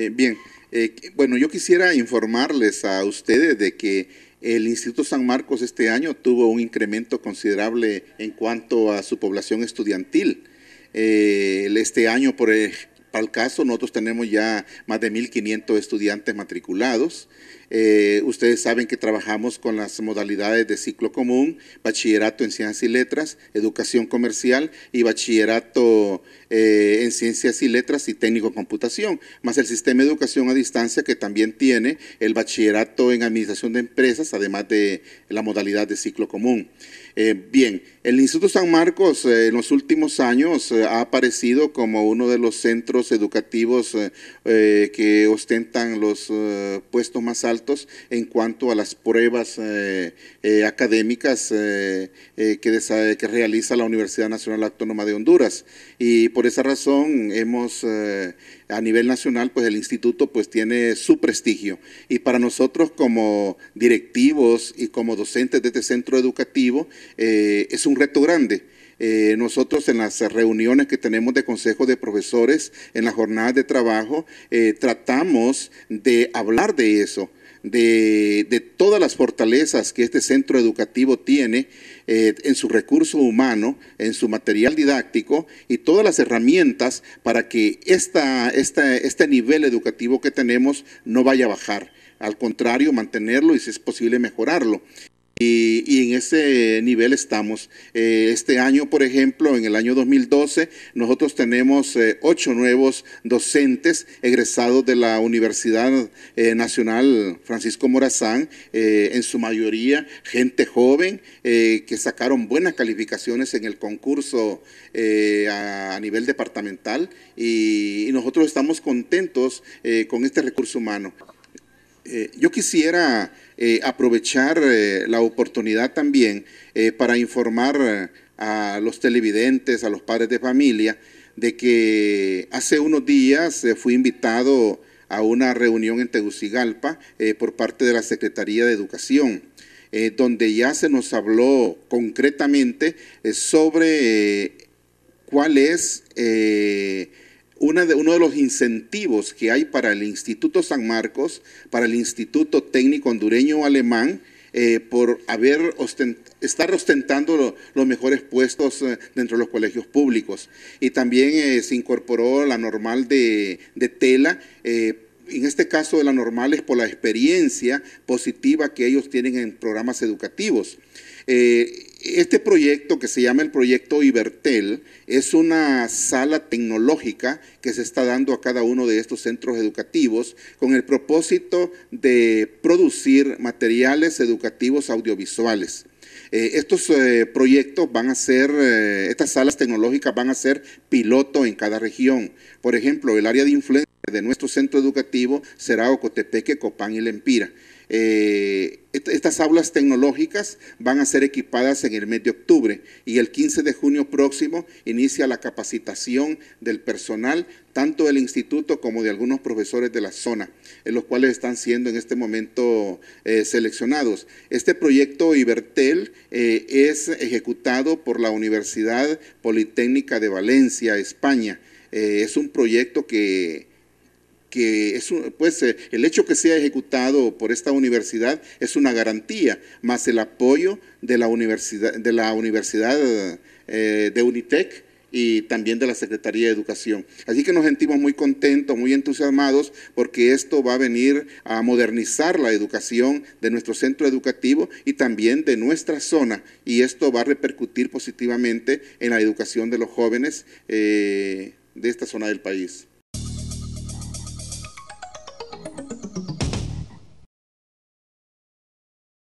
Eh, bien, eh, bueno, yo quisiera informarles a ustedes de que el Instituto San Marcos este año tuvo un incremento considerable en cuanto a su población estudiantil. Eh, este año, por, el caso, nosotros tenemos ya más de 1.500 estudiantes matriculados. Eh, ustedes saben que trabajamos con las modalidades de ciclo común, bachillerato en ciencias y letras, educación comercial y bachillerato eh, en ciencias y letras y técnico computación, más el sistema de educación a distancia que también tiene el bachillerato en administración de empresas, además de la modalidad de ciclo común. Eh, bien, el Instituto San Marcos en los últimos años ha aparecido como uno de los centros educativos que ostentan los puestos más altos en cuanto a las pruebas eh, eh, académicas eh, que, realiza la Universidad Nacional Autónoma de Honduras. Y por esa razón hemos, a nivel nacional, pues el instituto pues tiene su prestigio. Y para nosotros como directivos y como docentes de este centro educativo es un reto grande. nosotros en las reuniones que tenemos de consejo de profesores, en las jornadas de trabajo, tratamos de hablar de eso, de, todas las fortalezas que este centro educativo tiene eh, en su recurso humano, en su material didáctico y todas las herramientas para que esta, este nivel educativo que tenemos no vaya a bajar. Al contrario, mantenerlo y si es posible mejorarlo. Y, en ese nivel estamos. Eh, este año, por ejemplo, en el año 2012, nosotros tenemos eh, ocho nuevos docentes egresados de la Universidad eh, Nacional Francisco Morazán, en su mayoría gente joven que sacaron buenas calificaciones en el concurso a, nivel departamental y, nosotros estamos contentos con este recurso humano. Eh, yo quisiera eh, aprovechar eh, la oportunidad también para informar a los televidentes, a los padres de familia, de que hace unos días fui invitado a una reunión en Tegucigalpa por parte de la Secretaría de Educación. donde ya se nos habló concretamente sobre cuál es una de, uno de los incentivos que hay para el Instituto San Marcos, para el Instituto Técnico Hondureño Alemán, eh, por haber estar ostentando los mejores puestos eh, dentro de los colegios públicos. Y también eh, se incorporó la normal de, de tela en este caso de la normal es por la experiencia positiva que ellos tienen en programas educativos. Eh, este proyecto que se llama el proyecto Ibertel es una sala tecnológica que se está dando a cada uno de estos centros educativos con el propósito de producir materiales educativos audiovisuales. Eh, estos eh, proyectos van a ser, estas salas tecnológicas van a ser piloto en cada región. Por ejemplo, el área de influencia de nuestro centro educativo será Ocotepeque, Copán y Lempira. Eh, estas aulas tecnológicas van a ser equipadas en el mes de octubre y el 15 de junio próximo inicia la capacitación del personal, tanto del instituto como de algunos profesores de la zona, en los cuales están siendo en este momento eh, seleccionados. Este proyecto Ibertel eh, es ejecutado por la Universidad Politécnica de Valencia, España. es un proyecto que que es pues eh, el hecho que sea ejecutado por esta universidad es una garantía, más el apoyo de la universidad de la universidad eh, de Unitec y también de la Secretaría de Educación. Así que nos sentimos muy contentos, muy entusiasmados, porque esto va a venir a modernizar la educación de nuestro centro educativo y también de nuestra zona, y esto va a repercutir positivamente en la educación de los jóvenes eh, de esta zona del país.